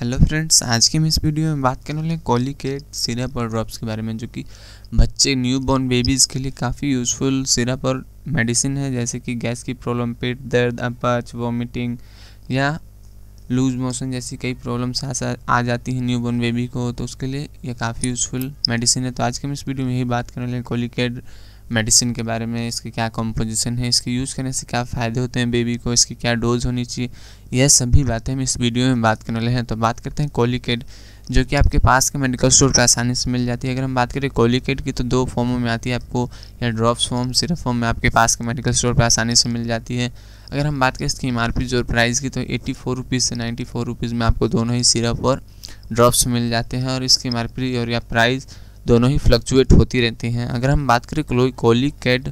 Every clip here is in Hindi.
हेलो फ्रेंड्स आज के हम इस वीडियो में बात करने वाले कॉलिकेट सिरप और ड्रॉप्स के बारे में जो कि बच्चे न्यू बॉर्न बेबीज़ के लिए काफ़ी यूज़फुल सिरप और मेडिसिन है जैसे कि गैस की प्रॉब्लम पेट दर्द अपच वॉमिटिंग या लूज मोशन जैसी कई प्रॉब्लम्स आ, आ जाती हैं न्यू बॉर्न बेबी को तो उसके लिए यह काफ़ी यूज़फुल मेडिसिन है तो आज के हम इस वीडियो में यही बात करने वाले कॉलिकेट मेडिसिन के बारे में इसके क्या कंपोजिशन है इसके यूज़ करने से क्या फ़ायदे होते हैं बेबी को इसकी क्या डोज होनी चाहिए यह सभी बातें हम इस वीडियो में बात करने वाले हैं तो बात करते हैं कोलिकेड जो कि आपके पास के मेडिकल स्टोर का आसानी से मिल जाती है अगर हम बात करें कोलिकेट की तो दो फॉर्मों में आती है आपको या ड्रॉप्स फॉर्म सिर्फ फॉर्म में आपके पास के मेडिकल स्टोर पर आसानी से मिल जाती है अगर हम बात करें इसकी एम आर और प्राइस की तो एट्टी फोर रुपीज़ से नाइन्टी फोर रुपीज़ में आपको दोनों ही सिरप और ड्रॉप्स मिल जाते हैं और इसकी एम और या प्राइस दोनों ही फ्लक्चुएट होती रहती हैं अगर हम बात करें क्लोई कोली कैड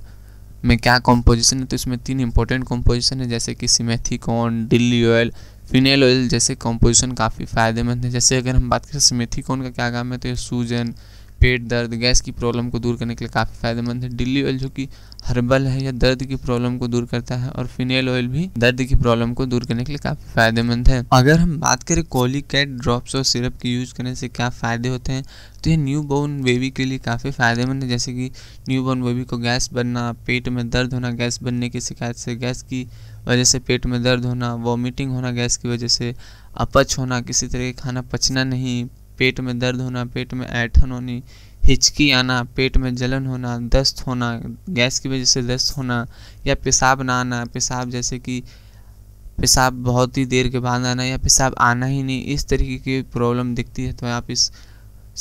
में क्या कॉम्पोजिशन है तो इसमें तीन इंपॉर्टेंट कॉम्पोजिशन है जैसे कि simethicone dill oil fennel oil जैसे कॉम्पोजिशन काफ़ी फायदेमंद है जैसे अगर हम बात करें सिमेथिकॉन का क्या काम है तो ये सूजन पेट दर्द गैस की प्रॉब्लम को दूर करने के लिए काफ़ी फायदेमंद है डिल्ली ऑयल जो कि हर्बल है या दर्द की प्रॉब्लम को दूर करता है और फिनेल ऑयल भी दर्द की प्रॉब्लम को दूर करने के लिए काफ़ी फायदेमंद है अगर हम बात करें कोलिकैट ड्रॉप्स और सिरप के यूज करने से क्या फ़ायदे होते हैं तो ये न्यू बोर्न बेबी के लिए काफ़ी फायदेमंद है जैसे कि न्यू बोर्न बेबी को गैस बनना पेट में दर्द होना गैस बनने की शिकायत से गैस की वजह से पेट में दर्द होना वॉमिटिंग होना गैस की वजह से अपच होना किसी तरह का खाना पचना नहीं पेट में दर्द होना पेट में ऐठन होनी हिचकी आना पेट में जलन होना दस्त होना गैस की वजह से दस्त होना या पेशाब ना आना पेशाब जैसे कि पेशाब बहुत ही देर के बाद आना या पेशाब आना ही नहीं इस तरीके की प्रॉब्लम दिखती है तो आप इस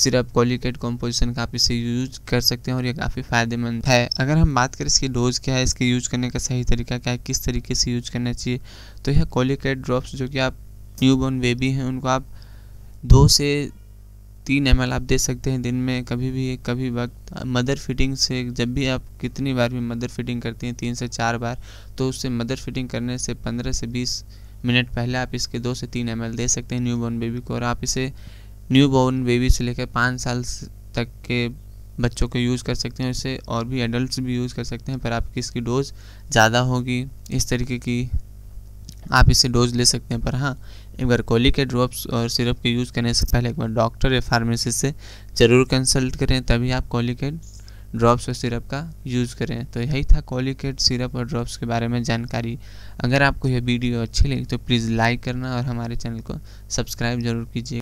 सिरप कॉलिकेट कॉम्पोजिशन का आप इसे यूज कर सकते हैं और ये काफ़ी फ़ायदेमंद है अगर हम बात करें इसकी डोज क्या है इसके यूज करने का सही तरीका क्या है किस तरीके से यूज करना चाहिए तो यह कॉलिकेट ड्रॉप्स जो कि आप न्यू बॉर्न बेबी हैं उनको आप दो से तीन एम आप दे सकते हैं दिन में कभी भी कभी वक्त मदर फिटिंग से जब भी आप कितनी बार भी मदर फिटिंग करती हैं तीन से चार बार तो उससे मदर फिटिंग करने से पंद्रह से बीस मिनट पहले आप इसके दो से तीन एम दे सकते हैं न्यू बॉर्न बेबी को और आप इसे न्यू बॉर्न बेबी से लेकर पाँच साल तक के बच्चों को यूज़ कर सकते हैं इसे और भी एडल्ट भी यूज़ कर सकते हैं पर आपकी इसकी डोज़ ज़्यादा होगी इस तरीके की आप इसे डोज ले सकते हैं पर हाँ एक बार कोली के ड्रॉप्स और सिरप के यूज़ करने से पहले एक बार डॉक्टर या फार्मेसी से ज़रूर कंसल्ट करें तभी आप कोलिकेट ड्रॉप्स और सिरप का यूज़ करें तो यही था कोलिकेट सिरप और ड्रॉप्स के बारे में जानकारी अगर आपको यह वीडियो अच्छी लगी तो प्लीज़ लाइक करना और हमारे चैनल को सब्सक्राइब जरूर कीजिए